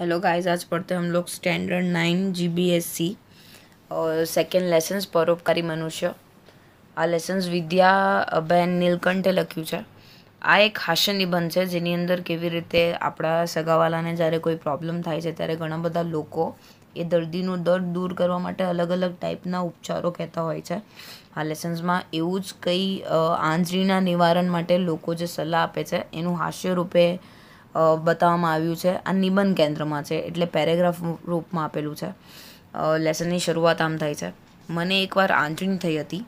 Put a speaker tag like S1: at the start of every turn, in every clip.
S1: hello guys आज पढ़ते हैं हम लोग स्टैंडर्ड नाइन जीबीएससी और સેકન્ડ લેસન્સ પરોપકારી મનુષ્ય આ લેસન્સ વિદ્યાબેન નીલકંઠે લખ્યું છે આ એક હાસ્ય નિબંધ છે જેની અંદર કેવી રીતે આપણા સગાવાલાને જ્યારે કોઈ પ્રોબ્લેમ થાય છે ત્યારે ઘણા બધા લોકો એ દર્દીનું દર્દ દૂર કરવા માટે અલગ અલગ ટાઈપના ઉપચારો કહેતા હોય છે આ લેસન્સમાં એવું જ કંઈ આંજરીના નિવારણ માટે લોકો જે સલાહ આપે છે એનું હાસ્ય રૂપે બતાવવામાં આવ્યું છે આ નિબંધ કેન્દ્રમાં છે એટલે પેરેગ્રાફ રૂપમાં આપેલું છે લેસનની શરૂઆત આમ થાય છે મને એકવાર આંચણી થઈ હતી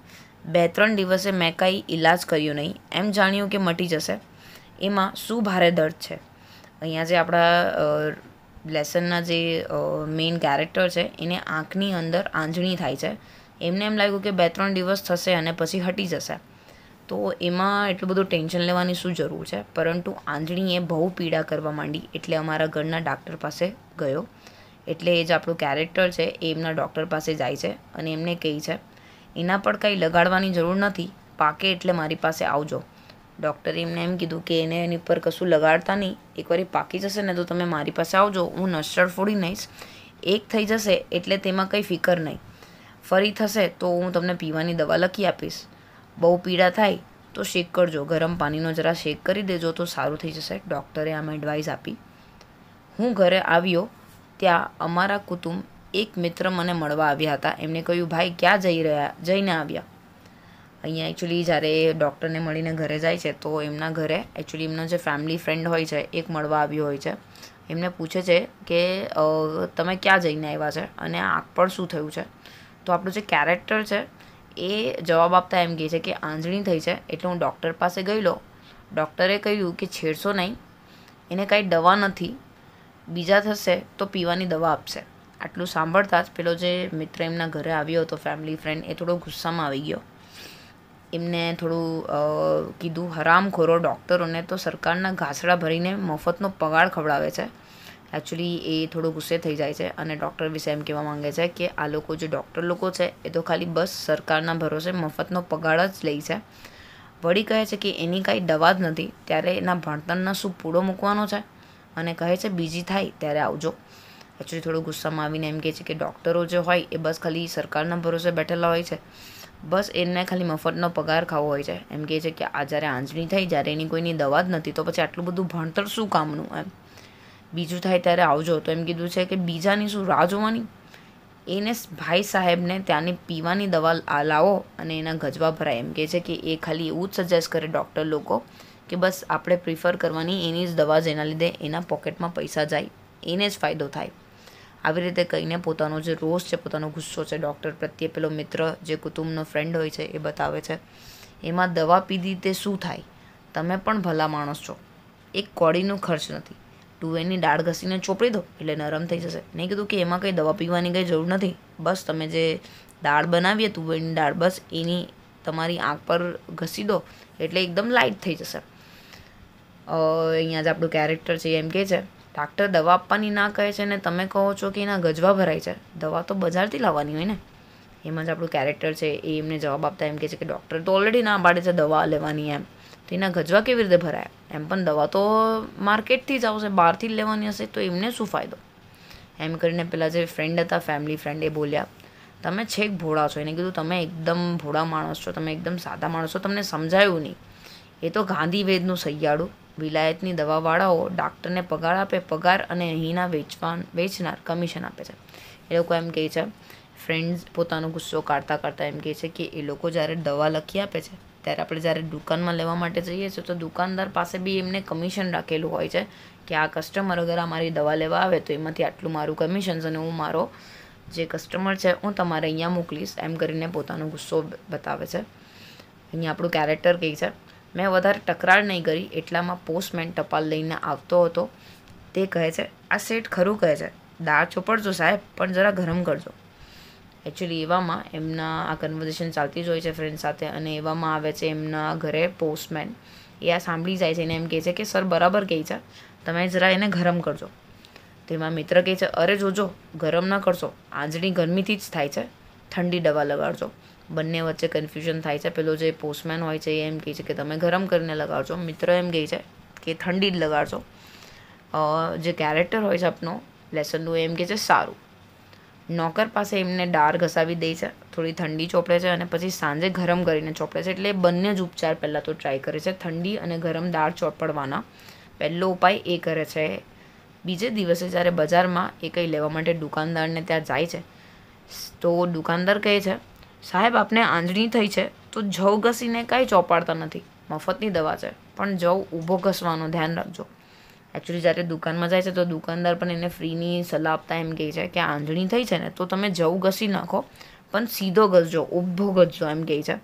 S1: બે ત્રણ દિવસે મેં કાંઈ ઈલાજ કર્યો નહીં એમ જાણ્યું કે મટી જશે એમાં શું ભારે દર્દ છે અહીંયા જે આપણા લેસનના જે મેઇન કેરેક્ટર છે એને આંખની અંદર આંજણી થાય છે એમને એમ લાગ્યું કે બે ત્રણ દિવસ થશે અને પછી હટી જશે તો એમાં એટલું બધું ટેન્શન લેવાની શું જરૂર છે પરંતુ આંજણીએ બહુ પીડા કરવા માંડી એટલે અમારા ઘરના ડાક્ટર પાસે ગયો એટલે એ જે આપણું કેરેક્ટર છે એ એમના ડૉક્ટર પાસે જાય છે અને એમને કહે છે એના પર કંઈ લગાડવાની જરૂર નથી પાકે એટલે મારી પાસે આવજો ડૉક્ટરે એમને એમ કીધું કે એને એની પર કશું લગાડતા નહીં એકવાર પાકી જશે ને તો તમે મારી પાસે આવજો હું નસ્ટર ફોડી નાખીશ એક થઈ જશે એટલે તેમાં કંઈ ફિકર નહીં ફરી થશે તો હું તમને પીવાની દવા લખી આપીશ બહુ પીડા થાય તો શેક કરજો ગરમ પાણીનો જરા શેક કરી દેજો તો સારું થઈ જશે ડૉક્ટરે આમ એડવાઇસ આપી હું ઘરે આવ્યો ત્યાં અમારા કુટુંબ એક મિત્ર મને મળવા આવ્યા હતા એમને કહ્યું ભાઈ ક્યાં જઈ રહ્યા જઈને આવ્યા અહીંયા એકચ્યુઅલી જ્યારે ડૉક્ટરને મળીને ઘરે જાય છે તો એમના ઘરે એકચ્યુઅલી એમનો જે ફેમિલી ફ્રેન્ડ હોય છે એક મળવા આવ્યો હોય છે એમને પૂછે છે કે તમે ક્યાં જઈને આવ્યા છે અને આગ પણ શું થયું છે તો આપણું જે કેરેક્ટર છે એ જવાબ આપતા એમ કહે છે કે આંજણી થઈ છે એટલે હું ડૉક્ટર પાસે ગયેલો ડૉક્ટરે કહ્યું કે છેડશો નહીં એને કાંઈ દવા નથી બીજા થશે તો પીવાની દવા આપશે આટલું સાંભળતા જ પેલો જે મિત્ર એમના ઘરે આવ્યો હતો ફેમિલી ફ્રેન્ડ એ થોડો ગુસ્સામાં આવી ગયો એમને થોડું કીધું હરામખોરો ડૉક્ટરોને તો સરકારના ઘાસડા ભરીને મફતનો પગાર ખવડાવે છે એકચ્યુઅલી એ થોડો ગુસ્સે થઈ જાય છે અને ડૉક્ટર વિશે એમ કહેવા માંગે છે કે આ લોકો જે ડૉક્ટર લોકો છે એ તો ખાલી બસ સરકારના ભરોસે મફતનો પગાર જ લે છે વળી કહે છે કે એની કાંઈ દવા જ નથી ત્યારે એના ભણતરના શું પૂળો મૂકવાનો છે અને કહે છે બીજી થાય ત્યારે આવજો એકચ્યુઅલી થોડું ગુસ્સામાં આવીને એમ કહે છે કે ડૉક્ટરો જે હોય એ બસ ખાલી સરકારના ભરોસે બેઠેલા હોય છે બસ એને ખાલી મફતનો પગાર ખાવો હોય છે એમ કહે છે કે આ જ્યારે આંજણી થઈ જ્યારે એની કોઈની દવા જ નથી તો પછી આટલું બધું ભણતર શું કામનું એમ બીજું થાય ત્યારે આવજો તો એમ કીધું છે કે બીજાની શું રાહ જોવાની એને ભાઈ સાહેબને ત્યાંની પીવાની દવા લાવો અને એના ગજવા ભરાય એમ કહે છે કે એ ખાલી એવું જ સજેસ્ટ કરે ડૉક્ટર લોકો કે બસ આપણે પ્રિફર કરવાની એની જ દવા જેના લીધે એના પોકેટમાં પૈસા જાય એને જ ફાયદો થાય આવી રીતે કહીને પોતાનો જે રોષ છે પોતાનો ગુસ્સો છે ડૉક્ટર પ્રત્યે પેલો મિત્ર જે કુટુંબનો ફ્રેન્ડ હોય છે એ બતાવે છે એમાં દવા પીધી તે શું થાય તમે પણ ભલા માણસ છો એક કોડીનો ખર્ચ નથી તુવેરની દાળ ઘસીને ચોપડી દો એટલે નરમ થઈ જશે નહીં કીધું કે એમાં કંઈ દવા પીવાની કંઈ જરૂર નથી બસ તમે જે દાળ બનાવીએ તુવેરની દાળ બસ એની તમારી આંખ પર ઘસી દો એટલે એકદમ લાઇટ થઈ જશે અહીંયા જ આપણું કેરેક્ટર છે એમ કહે છે ડાક્ટર દવા આપવાની ના કહે છે ને તમે કહો છો કે એના ગજવા ભરાય છે દવા તો બજારથી લાવવાની હોય ને એમાં જ આપણું કેરેક્ટર છે એ એમને જવાબ આપતા એમ કહે છે કે ડૉક્ટર તો ઓલરેડી ના પાડે છે દવા લેવાની એમ તેના ગજવા કેવી રીતે ભરાયા એમ પણ દવા તો માર્કેટથી જ આવશે બહારથી જ લેવાની હશે તો એમને શું ફાયદો એમ કરીને પેલા જે ફ્રેન્ડ હતા ફેમિલી ફ્રેન્ડ એ બોલ્યા તમે છેક ભોળા છો એને કીધું તમે એકદમ ભોળા માણસ છો તમે એકદમ સાદા માણસ છો તમને સમજાયું નહીં એ તો ગાંધીવેદનું સૈયાડું વિલાયતની દવાવાળાઓ ડાક્ટરને પગાર આપે પગાર અને અહીંના વેચવા વેચનાર કમિશન આપે છે એ લોકો એમ કહે છે ફ્રેન્ડ્સ પોતાનો ગુસ્સો કાઢતા કાઢતા એમ કહે છે કે એ લોકો જ્યારે દવા લખી આપે છે ત્યારે આપણે જ્યારે દુકાનમાં લેવા માટે જઈએ છીએ તો દુકાનદાર પાસે બી એમને કમિશન રાખેલું હોય છે કે આ કસ્ટમર અગર મારી દવા લેવા આવે તો એમાંથી આટલું મારું કમિશન અને હું મારો જે કસ્ટમર છે હું તમારે અહીંયા મોકલીશ એમ કરીને પોતાનો ગુસ્સો બતાવે છે અહીંયા આપણું કેરેક્ટર કંઈ છે મેં વધારે તકરાર નહીં કરી એટલામાં પોસ્ટમેન ટપાલ લઈને આવતો હતો તે કહે છે આ સેટ ખરું કહે છે દાળ ચોપડજો સાહેબ પણ જરા ગરમ કરજો એકચ્યુઅલી એવામાં એમના આ કન્વર્ઝેશન ચાલતી જ હોય છે ફ્રેન્ડ સાથે અને એવામાં આવે છે એમના ઘરે પોસ્ટમેન એ આ સાંભળી જાય છે અને એમ કહે છે કે સર બરાબર કહે છે તમે જરા એને ગરમ કરજો તેમાં મિત્ર કહે છે અરે જોજો ગરમ ના કરશો આંજળી ગરમીથી જ થાય છે ઠંડી દવા લગાડજો બંને વચ્ચે કન્ફ્યુઝન થાય છે પેલો જે પોસ્ટમેન હોય છે એ એમ કહે છે કે તમે ગરમ કરીને લગાડજો મિત્ર એમ કહે છે કે ઠંડી જ લગાડજો જે કેરેક્ટર હોય છે આપનો લેસનનું એમ કહે છે સારું નોકર પાસે એમને ડાર ઘસાવી દે છે થોડી ઠંડી ચોપડે છે અને પછી સાંજે ગરમ કરીને ચોપડે છે એટલે એ બંને જ ઉપચાર પહેલાં તો ટ્રાય કરે છે ઠંડી અને ગરમ દાળ ચોપડવાના પહેલો ઉપાય એ કરે છે બીજે દિવસે જ્યારે બજારમાં એ કંઈ લેવા માટે દુકાનદારને ત્યાં જાય છે તો દુકાનદાર કહે છે સાહેબ આપને આંજણી થઈ છે તો જવ ઘસીને કાંઈ ચોપાડતા નથી મફતની દવા છે પણ જવ ઊભો ઘસવાનું ધ્યાન રાખજો એકચ્યુઅલી જ્યારે દુકાનમાં જાય છે તો દુકાનદાર પણ એને ફ્રીની સલાહ આપતા એમ કહે છે કે આંધળી થઈ છે ને તો તમે જવું ઘસી નાખો પણ સીધો ગજજો ઊભો ગજજો એમ કહે છે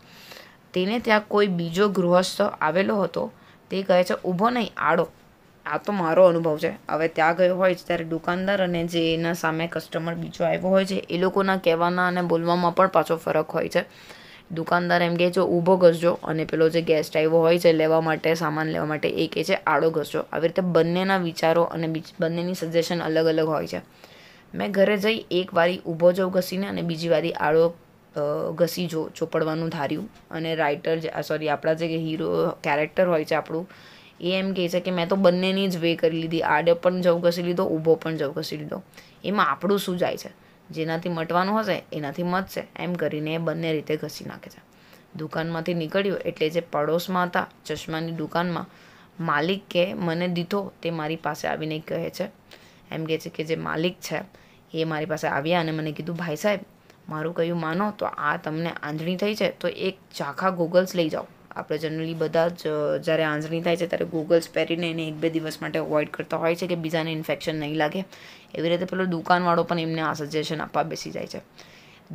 S1: તેને ત્યાં કોઈ બીજો ગૃહસ્થ આવેલો હતો તે કહે છે ઊભો નહીં આડો આ તો મારો અનુભવ છે હવે ત્યાં ગયો હોય છે ત્યારે દુકાનદાર અને જે એના સામે કસ્ટમર બીજો આવ્યો હોય છે એ લોકોના કહેવાના અને બોલવામાં પણ પાછો ફરક હોય છે દુકાનદાર એમ કહે છે ઊભો ઘસજો અને પેલો જે ગેસ્ટ આવ્યો હોય છે લેવા માટે સામાન લેવા માટે એ કહે છે આડો ઘસજો આવી રીતે બંનેના વિચારો અને બંનેની સજેશન અલગ અલગ હોય છે મેં ઘરે જઈ એક વારી ઊભો જવું ઘસીને અને બીજી વારી આડો ઘસી જો ચોપડવાનું ધાર્યું અને રાઇટર જે સોરી આપણા જે હીરો કેરેક્ટર હોય છે આપણું એ એમ કહે છે કે મેં તો બંનેની જ વે કરી લીધી આડે પણ જવું ઘસી લીધો ઊભો પણ જવું ઘસી લીધો એમાં આપણું શું જાય છે જેનાથી મટવાનું હશે એનાથી મટશે એમ કરીને એ બંને રીતે ઘસી નાખે છે દુકાનમાંથી નીકળ્યું એટલે જે પડોશમાં હતા ચશ્માની દુકાનમાં માલિક કે મને દીધો તે મારી પાસે આવીને કહે છે એમ કહે છે કે જે માલિક છે એ મારી પાસે આવ્યા અને મને કીધું ભાઈ સાહેબ મારું કહ્યું માનો તો આ તમને આંધળી થઈ છે તો એક ચાખા ગોગલ્સ લઈ જાઓ આપણે જનરલી બધા જ જ્યારે આંજણી થાય છે ત્યારે ગોગલ્સ પહેરીને એને એક બે દિવસ માટે અવોઇડ કરતા હોય છે કે બીજાને ઇન્ફેક્શન નહીં લાગે એવી રીતે પેલો દુકાનવાળો પણ એમને આ સજેશન આપવા બેસી જાય છે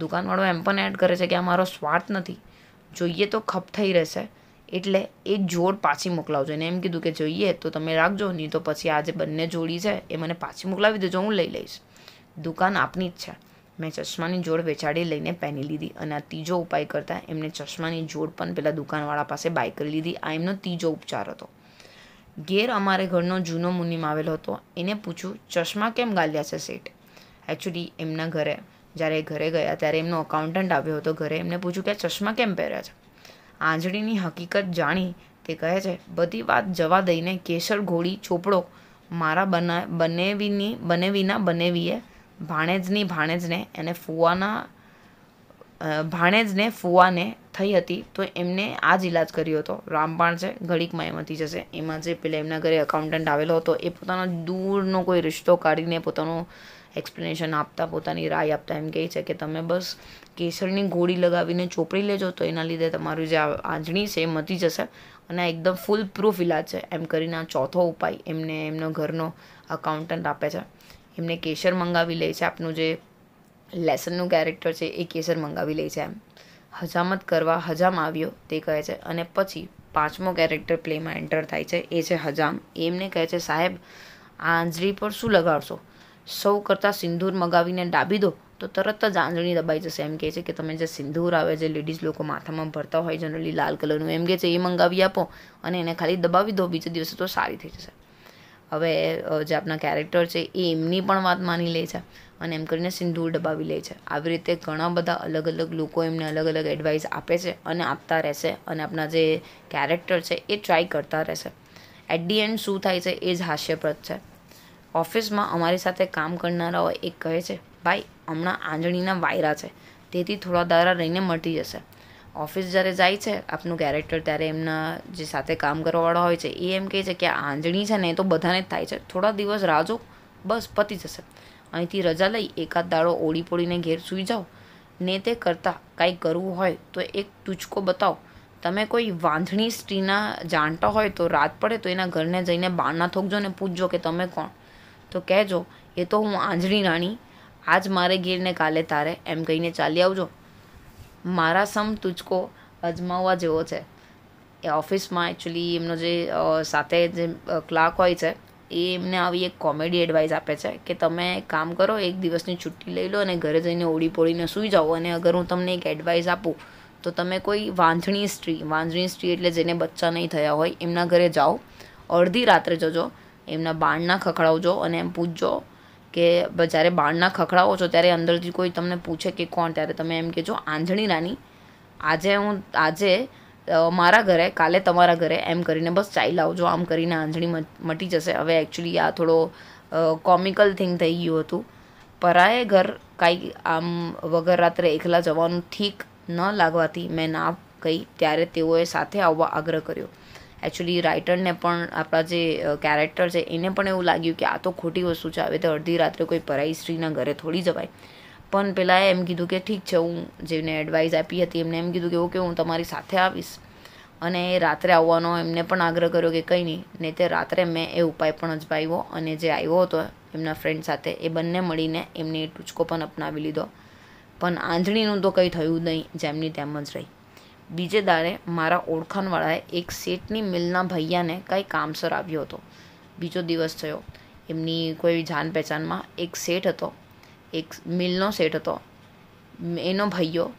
S1: દુકાનવાળો એમ પણ એડ કરે છે કે આ મારો સ્વાર્થ નથી જોઈએ તો ખપ થઈ રહેશે એટલે એક જોડ પાછી મોકલાવજો એને એમ કીધું કે જોઈએ તો તમે રાખજો નહીં તો પછી આ જે બંને જોડી છે એ મને પાછી મોકલાવી દેજો હું લઈ લઈશ દુકાન આપની જ છે મેં ચશ્માની જોડ વેચાડી લઈને પહેરી લીધી અને આ ત્રીજો ઉપાય કરતાં એમને ચશ્માની જોડ પણ પેલા દુકાનવાળા પાસે બાય કરી લીધી આ એમનો ત્રીજો ઉપચાર હતો ઘેર અમારે ઘરનો જૂનો મુનિમ આવેલો હતો એને પૂછ્યું ચશ્મા કેમ ગાલ્યા છે શેઠ એકચ્યુઅલી એમના ઘરે જ્યારે ઘરે ગયા ત્યારે એમનો અકાઉન્ટન્ટ આવ્યો હતો ઘરે એમને પૂછ્યું કે ચશ્મા કેમ પહેર્યા છે આંજળીની હકીકત જાણી તે કહે છે બધી વાત જવા દઈને કેસર ઘોડી ચોપડો મારા બના બનેવીની બનેવીના બનેવીએ ભાણેજની ભાણેજને એને ફુવાના ભાણેજને ફુવાને થઈ હતી તો એમને આ જ ઈલાજ કર્યો હતો રામપાણ છે ઘડીકમાં એમ હતી જશે એમાં જે પેલા એમના ઘરે અકાઉન્ટન્ટ આવેલો હતો એ પોતાનો દૂરનો કોઈ રિશ્તો કાઢીને પોતાનું એક્સપ્લેનેશન આપતા પોતાની રાય આપતા એમ કહે છે કે તમે બસ કેસરની ગોળી લગાવીને ચોપડી લેજો તો એના લીધે તમારું જે આંજણી છે એ મતી જશે અને એકદમ ફૂલ પ્રૂફ ઈલાજ છે એમ કરીને આ ચોથો ઉપાય એમને એમનો ઘરનો અકાઉન્ટન્ટ આપે છે એમને કેસર મંગાવી લે છે આપનું જે લેસનનું કેરેક્ટર છે એ કેસર મંગાવી લે છે એમ હજામત કરવા હજામ આવ્યો તે કહે છે અને પછી પાંચમો કેરેક્ટર પ્લેમાં એન્ટર થાય છે એ છે હજામ એમને કહે છે સાહેબ આંજરી પર શું લગાડશો સૌ કરતાં સિંદૂર મગાવીને ડાબી દો તો તરત જ આંજળી દબાઈ જશે એમ કહે છે કે તમે જે સિંદૂર આવે છે લેડીઝ લોકો માથામાં ભરતા હોય જનરલી લાલ કલરનું એમ કહે છે એ મંગાવી આપો અને એને ખાલી દબાવી દો બીજે દિવસે તો સારી થઈ જશે હવે જે આપણા કેરેક્ટર છે એ એમની પણ વાત માની લે છે અને એમ કરીને સિંદૂર દબાવી લે છે આવી રીતે ઘણા બધા અલગ અલગ લોકો એમને અલગ અલગ એડવાઇસ આપે છે અને આપતા રહેશે અને આપણા જે કેરેક્ટર છે એ ટ્રાય કરતા રહેશે એટ ધી એન્ડ શું થાય છે એ જ હાસ્યપ્રદ છે ઓફિસમાં અમારી સાથે કામ કરનારાઓ એક કહે છે ભાઈ હમણાં આંજણીના વાયરા છે તેથી થોડા દારા રહીને મટી જશે ઓફિસ જ્યારે જાય છે આપનું કેરેક્ટર ત્યારે એમના જે સાથે કામ કરવાવાળા હોય છે એ એમ કહે છે કે આંજણી છે ને એ તો બધાને જ થાય છે થોડા દિવસ રાજો બસ પતી જશે અહીંથી રજા લઈ એકાદ દાડો ઓળી પોળીને ઘેર સૂઈ જાઓ ને તે કરતાં કાંઈ કરવું હોય તો એક ટૂચકો બતાવો તમે કોઈ વાંધણી સ્ત્રીના જાણતા હોય તો રાત પડે તો એના ઘરને જઈને બારના થોકજો ને પૂછજો કે તમે કોણ તો કહેજો એ તો હું આંજણી રાણી આજ મારે ઘેરને કાલે તારે એમ કહીને ચાલી આવજો મારા સમ તુચકો અજમાવવા જેવો છે એ ઓફિસમાં એકચ્યુલી એમનો જે સાથે જે ક્લાર્ક હોય છે એ એમને આવી એક કોમેડી એડવાઇસ આપે છે કે તમે કામ કરો એક દિવસની છુટ્ટી લઈ લો અને ઘરે જઈને ઓળી પોળીને સૂઈ જાઓ અને અગર હું તમને એક એડવાઇસ આપું તો તમે કોઈ વાંઝણી સ્ત્રી વાંઝણી સ્ત્રી એટલે જેને બચ્ચા નહીં થયા હોય એમના ઘરે જાઓ અડધી રાત્રે જજો એમના બાણના ખખડાવજો અને એમ પૂછજો કે જ્યારે બાળના ખખડાવો છો ત્યારે અંદરથી કોઈ તમને પૂછે કે કોણ ત્યારે તમે એમ કહેજો આંજણી નાની આજે હું આજે મારા ઘરે કાલે તમારા ઘરે એમ કરીને બસ ચાઈ લાવજો આમ કરીને આંધળી મટી જશે હવે એકચ્યુઅલી આ થોડો કોમિકલ થિંગ થઈ ગયું હતું પરાએ ઘર કાંઈ આમ વગર રાત્રે એકલા જવાનું ઠીક ન લાગવાથી મેં ના કહી ત્યારે તેઓએ સાથે આવવા આગ્રહ કર્યો એકચ્યુઅલી રાઇટરને પણ આપણા જે કેરેક્ટર છે એને પણ એવું લાગ્યું કે આ તો ખોટી વસ્તુ છે હવે તો અડધી રાત્રે કોઈ પરાઈ સ્ત્રીના ઘરે થોડી જવાય પણ પહેલાં એમ કીધું કે ઠીક છે હું જેને એડવાઇસ આપી હતી એમને એમ કીધું કે ઓકે હું તમારી સાથે આવીશ અને એ રાત્રે આવવાનો એમને પણ આગ્રહ કર્યો કે કંઈ નહીં ને તે રાત્રે મેં એ ઉપાય પણ અજમાવ્યો અને જે આવ્યો હતો એમના ફ્રેન્ડ સાથે એ બંને મળીને એમને ટૂચકો પણ અપનાવી લીધો પણ આંજળીનું તો કંઈ થયું નહીં જેમની તેમ જ રહી બીજે દાડે મારા ઓળખાણવાળાએ એક શેઠની મિલના ભૈયાને કંઈ કામસર આવ્યો હતો બીજો દિવસ થયો એમની કોઈ જાન પહેચાનમાં એક શેઠ હતો એક મિલનો શેઠ હતો એનો ભૈયો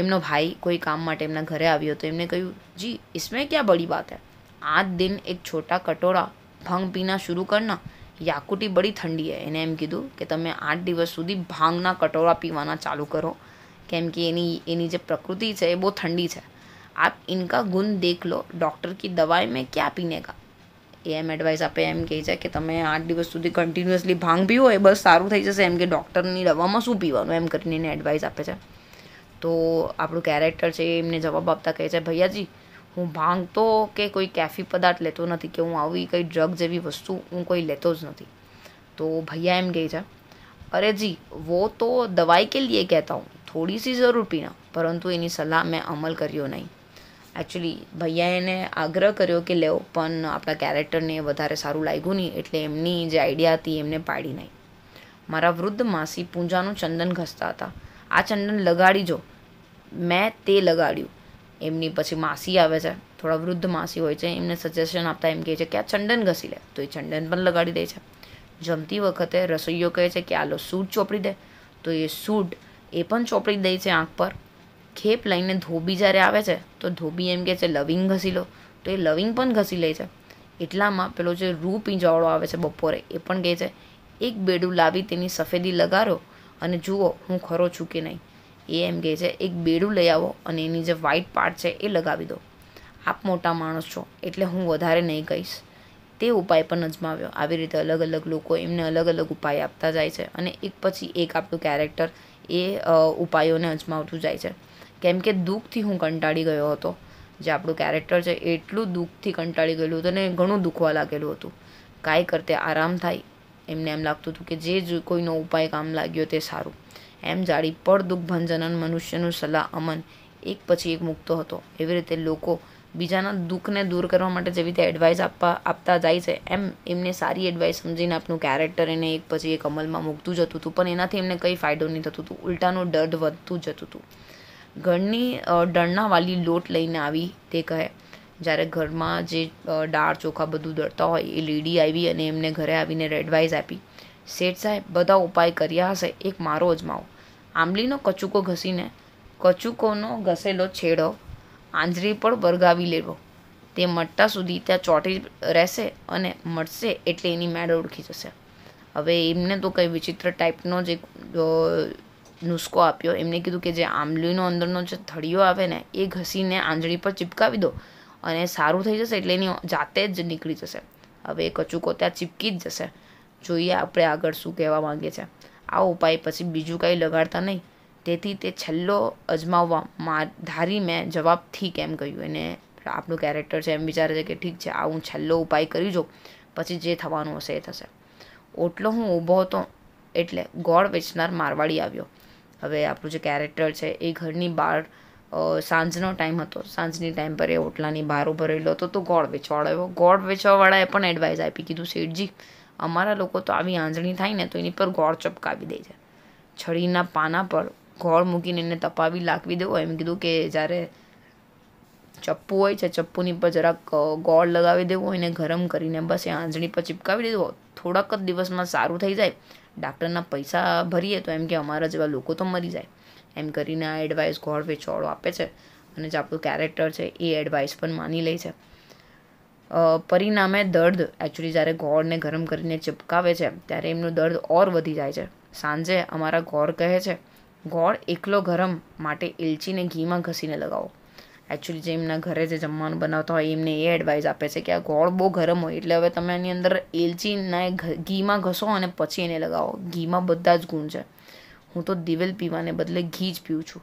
S1: એમનો ભાઈ કોઈ કામ માટે એમના ઘરે આવ્યો હતો એમને કહ્યું જી ઇસમે ક્યાં બડી બાત હૈ આજ દિન એક છોટા કટોરા ભાંગ પીના શરૂ કરના યાકુટી બડી ઠંડી હૈ એને એમ કીધું કે તમે આઠ દિવસ સુધી ભાંગના કટોરા પીવાના ચાલુ કરો કેમ કે એની એની જે પ્રકૃતિ છે એ બહુ ઠંડી છે આપ आप इनका દેખ લો ડૉક્ટર કી દવાઈ મેં ક્યાં પીને કા એ એમ એડવાઇસ આપે એમ કહે છે કે તમે આઠ દિવસ સુધી કન્ટિન્યુઅસલી ભાંગ પીવો એ બસ સારું થઈ જશે એમ કે ડૉક્ટરની દવામાં શું પીવાનું એમ કરીને એને એડવાઇસ આપે છે તો આપણું કેરેક્ટર છે એમને જવાબ આપતા કહે છે ભૈયાજી હું ભાંગ તો કે કોઈ કેફી પદાર્થ લેતો નથી કે હું આવી કંઈ ડ્રગ જેવી વસ્તુ હું કોઈ લેતો જ નથી તો ભૈયા એમ કહે છે અરે જી વો તો દવાઈ કે લીએ કહેતા હું થોડી સી જરૂર પીના પરંતુ એની સલાહ મેં અમલ કર્યો નહીં એકચ્યુઅલી ભૈયાએ એને આગ્રહ કર્યો કે લેવો પણ આપણા કેરેક્ટરને વધારે સારું લાગ્યું નહીં એટલે એમની જે આઈડિયા હતી એમને પાડી નહીં મારા વૃદ્ધ માસી પૂંજાનું ચંદન ઘસતા હતા આ ચંદન લગાડી જો મેં તે લગાડ્યું એમની પછી માસી આવે છે થોડા વૃદ્ધ માસી હોય છે એમને સજેશન આપતા એમ કહે છે કે આ ચંદન ઘસી લે તો એ ચંદન પણ લગાડી દે છે જમતી વખતે રસોઈયો કહે છે કે આ લો સૂટ ચોપડી દે તો એ સૂટ એ પણ ચોપડી દે છે આંખ પર ખેપ લઈને ધોબી જ્યારે આવે છે તો ધોબી એમ કહે છે લવિંગ ઘસી લો તો એ લવિંગ પણ ઘસી લે છે એટલામાં પેલો જે રૂ પીંજાવાળો આવે છે બપોરે એ પણ કહે છે એક બેડું લાવી તેની સફેદી લગાડો અને જુઓ હું ખરો છું કે નહીં એ એમ કહે છે એક બેડું લઈ આવો અને એની જે વ્હાઇટ પાર્ટ છે એ લગાવી દો આપ મોટા માણસ છો એટલે હું વધારે નહીં કહીશ તે ઉપાય પણ અજમાવ્યો આવી રીતે અલગ અલગ લોકો એમને અલગ અલગ ઉપાય આપતા જાય છે અને એક પછી એક આપણું કેરેક્ટર એ ઉપાયોને અજમાવતું જાય છે કેમ કે દુઃખથી હું કંટાળી ગયો હતો જે આપણું કેરેક્ટર છે એટલું દુઃખથી કંટાળી ગયેલું હતું અને ઘણું દુખવા લાગેલું હતું કાંઈ કરતે આરામ થાય એમને એમ લાગતું હતું કે જે જ કોઈનો ઉપાય કામ લાગ્યો તે સારું એમ જાળી પર દુઃખ ભંજનન મનુષ્યનું સલાહ અમન એક પછી એક મૂકતો હતો એવી રીતે લોકો બીજાના દુઃખને દૂર કરવા માટે જેવી રીતે એડવાઇસ આપવા આપતા જાય છે એમ એમને સારી એડવાઇસ સમજીને આપનું કેરેક્ટર એને એક પછી એક અમલમાં મૂકતું જતું હતું પણ એનાથી એમને કંઈ ફાયદો નહીં થતું હતું ઉલટાનું ડર વધતું જતું હતું ઘરની ડરના લોટ લઈને આવી તે કહે જ્યારે ઘરમાં જે ડાળ ચોખા બધું દળતા હોય એ લેડી આવી અને એમને ઘરે આવીને એડવાઇસ આપી શેઠ સાહેબ બધા ઉપાય કર્યા હશે એક મારો અજમાવો આંબલીનો કચુકો ઘસીને કચુકોનો ઘસેલો છેડો આંજરી પણ બરગાવી લેવો તે મટતા સુધી ત્યાં ચોંટી રહેશે અને મળશે એટલે એની મેળ ઓળખી જશે હવે એમને તો કંઈ વિચિત્ર ટાઈપનો જે નુસ્ખો આપ્યો એમને કીધું કે જે આંબલીનો અંદરનો જે થળિયો આવે ને એ ઘસીને આંજળી પર ચીપકાવી દો અને સારું થઈ જશે એટલે એની જાતે જ નીકળી જશે હવે એ કચુકો ત્યાં ચીપકી જ જશે જોઈએ આપણે આગળ શું કહેવા માંગે છીએ આ ઉપાય પછી બીજું કાંઈ લગાડતા નહીં તેથી તે છેલ્લો અજમાવવા મા ધારી મેં જવાબથી કેમ કહ્યું એને આપણું કેરેક્ટર છે એમ વિચારે છે કે ઠીક છે આ હું છેલ્લો ઉપાય કરી જો પછી જે થવાનું હશે એ થશે ઓટલો હું ઊભો હતો એટલે ગોળ વેચનાર મારવાડી આવ્યો હવે આપણું જે કેરેક્ટર છે એ ઘરની બહાર સાંજનો ટાઈમ હતો સાંજની ટાઈમ પર એ ઓટલાની બહાર ઉભો રહેલો હતો તો ગોળ વેચવાળો આવ્યો ગોળ વેચવાવાળાએ પણ એડવાઇસ આપી કીધું શેઠજી અમારા લોકો તો આવી આંજણી થાય ને તો એની પર ગોળ ચપકાવી દે છે છડીના પાના પર ગોળ મૂકીને એને તપાવી લાગવી દેવો એમ કીધું કે જ્યારે ચપ્પુ હોય છે ચપ્પુની પર જરાક ગોળ લગાવી દેવો એને ગરમ કરીને બસ એ આંજણી પર ચિપકાવી દેવો થોડાક જ દિવસમાં સારું થઈ જાય ડાક્ટરના પૈસા ભરીએ તો એમ કે અમારા જેવા લોકો તો મરી જાય એમ કરીને આ એડવાઇસ ગોળ વેચવાળો આપે છે અને જે આપણું કેરેક્ટર છે એ એડવાઇસ પણ માની લે છે પરિણામે દર્દ એકચ્યુઅલી જ્યારે ગોળને ગરમ કરીને ચિપકાવે છે ત્યારે એમનું દર્દ ઓર વધી જાય છે સાંજે અમારા ગોળ કહે છે ગોળ એકલો ગરમ માટે એલચીને ઘીમાં ઘસીને લગાવો એકચ્યુઅલી જે એમના ઘરે જે જમવાનું બનાવતા હોય એમને એ એડવાઇસ આપે છે કે આ ગોળ બહુ ગરમ હોય એટલે હવે તમે એની અંદર એલચીના ઘીમાં ઘસો અને પછી એને લગાવો ઘીમાં બધા જ ગુણ છે હું તો દિવેલ પીવાને બદલે ઘી જ પીઉં છું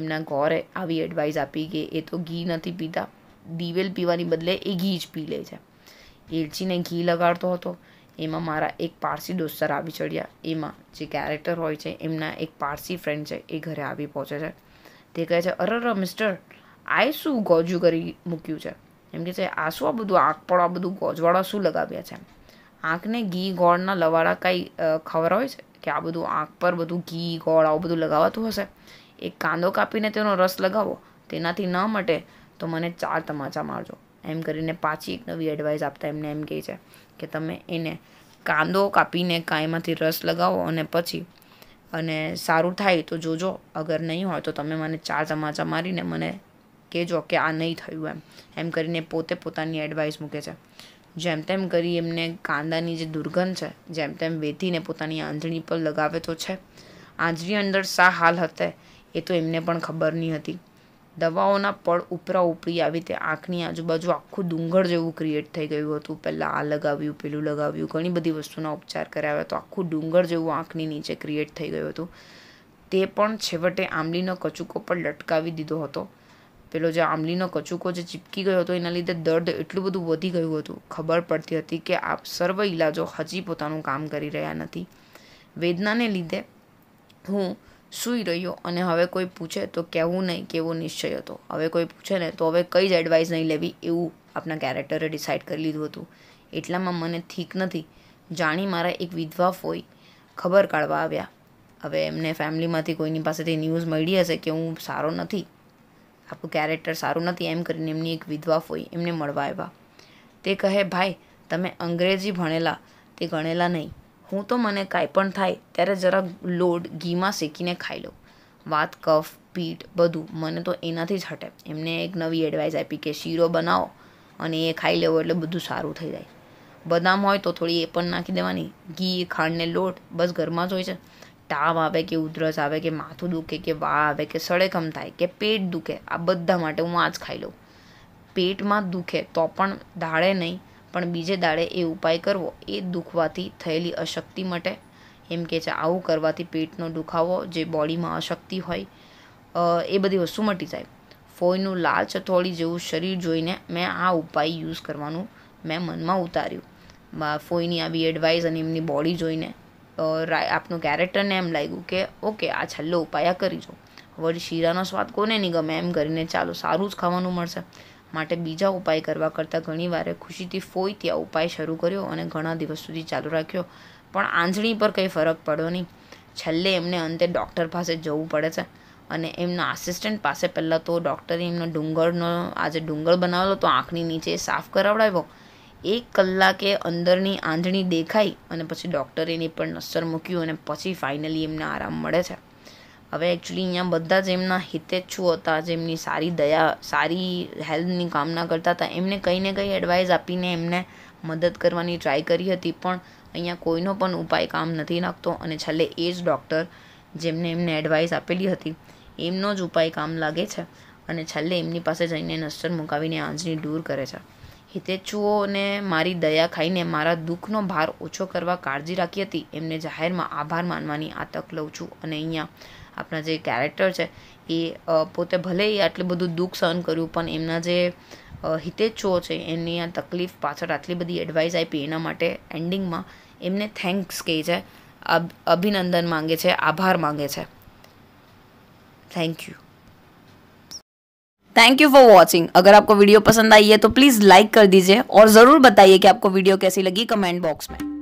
S1: એમના ગોરે આવી એડવાઇસ આપી કે એ તો ઘી નથી પીતા દિવેલ પીવાની બદલે એ ઘી જ પી લે છે એલચીને ઘી લગાડતો હતો એમાં મારા એક પારસી દોસ્તર આવી ચડ્યા એમાં જે કેરેક્ટર હોય છે એમના એક પારસી ફ્રેન્ડ છે એ ઘરે આવી પહોંચે છે તે કહે છે અરર મિસ્ટર આય શું ગોજુ કરી મૂક્યું છે એમ કે છે આ શું આ બધું આંખ પડો આ બધું ગોજવાળા શું લગાવ્યા છે આંખને ઘી ગોળના લવાળા કાંઈ ખબર હોય છે કે આ બધું આંખ પર બધું ઘી ગોળ આવું બધું લગાવાતું હશે એક કાંદો કાપીને તેનો રસ લગાવો તેનાથી ન મટે તો મને ચાર તમાચા મારજો એમ કરીને પાછી એક નવી એડવાઇસ આપતા એમને એમ કહે છે કે તમે એને કાંદો કાપીને કાંઈમાંથી રસ લગાવો અને પછી અને સારું થાય તો જોજો અગર નહીં હોય તો તમે મને ચાર ચમાચા મારીને મને કહેજો કે આ નહીં થયું એમ એમ કરીને પોતે પોતાની એડવાઇસ મૂકે છે જેમ તેમ કરી એમને કાંદાની જે દુર્ગંધ છે જેમ તેમ વેધીને પોતાની આંજણી પર લગાવે તો છે આંજણી અંદર શા હાલ હતા એ તો એમને પણ ખબર નહીં હતી દવાઓના પળ ઉપરા ઉપરી આવી રીતે આંખની આજુબાજુ આખું ડુંગર જેવું ક્રિએટ થઈ ગયું હતું પહેલાં આ લગાવ્યું પેલું લગાવ્યું ઘણી બધી વસ્તુના ઉપચાર કર્યા કરાવ્યા તો આખું ડુંગર જેવું આંખની નીચે ક્રિએટ થઈ ગયું હતું તે પણ છેવટે આંબલીનો કચુકો પર લટકાવી દીધો હતો પેલો જે આંબલીનો કચુકો જે ચીપકી ગયો હતો એના લીધે દર્દ એટલું બધું વધી ગયું હતું ખબર પડતી હતી કે આ સર્વ ઇલાજો હજી પોતાનું કામ કરી રહ્યા નથી વેદનાને લીધે હું સૂઈ રહ્યો અને હવે કોઈ પૂછે તો કહેવું નહીં કેવો નિશ્ચય હતો હવે કોઈ પૂછે ને તો હવે કઈ જ એડવાઇસ નહીં લેવી એવું આપણા કેરેક્ટરે ડિસાઇડ કરી લીધું હતું એટલામાં મને ઠીક નથી જાણી મારા એક વિધવા ફોઈ ખબર કાઢવા આવ્યા હવે એમને ફેમિલીમાંથી કોઈની પાસેથી ન્યૂઝ મળી હશે કે હું સારો નથી આપણું કેરેક્ટર સારું નથી એમ કરીને એમની એક વિધવા ફોઈ એમને મળવા આવ્યા તે કહે ભાઈ તમે અંગ્રેજી ભણેલા તે ગણેલા નહીં હું તો મને કાંઈ પણ થાય ત્યારે જરાક લોડ ઘીમાં શેકીને ખાઈ લઉં વાત કફ પીઠ બધું મને તો એનાથી જ હટે એમને એક નવી એડવાઇસ આપી કે શીરો બનાવો અને એ ખાઈ લેવો એટલે બધું સારું થઈ જાય બદામ હોય તો થોડી એ પણ નાખી દેવાની ઘી ખાંડને લોટ બસ ઘરમાં જ હોય છે તાવ આવે કે ઉધરસ આવે કે માથું દુખે કે વા આવે કે સળેખમ થાય કે પેટ દુખે આ બધા માટે હું આ જ ખાઈ લઉં પેટમાં દુખે તો પણ ધાળે નહીં પણ બીજે દાડે એ ઉપાય કરવો એ દુખવાથી થયેલી અશક્તિ મટે એમ કે છે આવું કરવાથી પેટનો દુખાવો જે બોડીમાં અશક્તિ હોય એ બધી વસ્તુ મટી જાય ફોઈનું લાલ ચથોળી જેવું શરીર જોઈને મેં આ ઉપાય યુઝ કરવાનું મેં મનમાં ઉતાર્યું ફોઈની આવી એડવાઇસ અને એમની બોડી જોઈને આપનું કેરેક્ટરને એમ લાગ્યું કે ઓકે આ છેલ્લો ઉપાય આ કરી જો વળી શીરાનો સ્વાદ કોને નહીં ગમે એમ કરીને ચાલો સારું જ ખાવાનું મળશે માટે બીજા ઉપાય કરવા કરતાં ઘણીવારે ખુશીથી ફોઈ ત્યાં ઉપાય શરૂ કર્યો અને ઘણા દિવસ સુધી ચાલુ રાખ્યો પણ આંજણી પર કંઈ ફરક પડ્યો નહીં છેલ્લે એમને અંતે ડૉક્ટર પાસે જવું પડે છે અને એમના આસિસ્ટન્ટ પાસે પહેલાં તો ડૉક્ટરે એમનો ડુંગળનો આજે ડુંગર બનાવેલો તો આંખની નીચે સાફ કરાવડાવ્યો એક કલાકે અંદરની આંજણી દેખાઈ અને પછી ડૉક્ટરે એની પર નસર મૂક્યું અને પછી ફાઇનલી એમને આરામ મળે છે હવે એકચ્યુઅલી અહીંયા બધા જ એમના હિતેચ્છુ હતા જેમની સારી દયા સારી હેલ્થની કામના કરતા હતા એમને કંઈ ને કંઈ એડવાઇસ આપીને એમને મદદ કરવાની ટ્રાય કરી હતી પણ અહીંયા કોઈનો પણ ઉપાય કામ નથી લાગતો અને છેલ્લે એ જ ડૉક્ટર જેમને એમને એડવાઇસ આપેલી હતી એમનો જ ઉપાય કામ લાગે છે અને છેલ્લે એમની પાસે જઈને નસ્ટર મુકાવીને આંજની દૂર કરે છે હિતેચ્છુઓને મારી દયા ખાઈને મારા દુઃખનો ભાર ઓછો કરવા કાળજી રાખી હતી એમને જાહેરમાં આભાર માનવાની આ તક લઉં છું અને અહીંયા આપણા જે કેરેક્ટર છે એ પોતે ભલે આટલું બધું દુઃખ સહન કર્યું પણ એમના જે હિતેચ્છુઓ છે એમની આ તકલીફ પાછળ આટલી બધી એડવાઇસ આપી એના માટે એન્ડિંગમાં એમને થેન્ક્સ કહે છે અભિનંદન માંગે છે આભાર માંગે છે thank you thank you for watching અગર आपको વિડીયો પસંદ आई है तो प्लीज़ लाइक कर दीजिए और ज़रूर बताइए कि आपको वीडियो कैसी लगी कमेंट बॉक्स में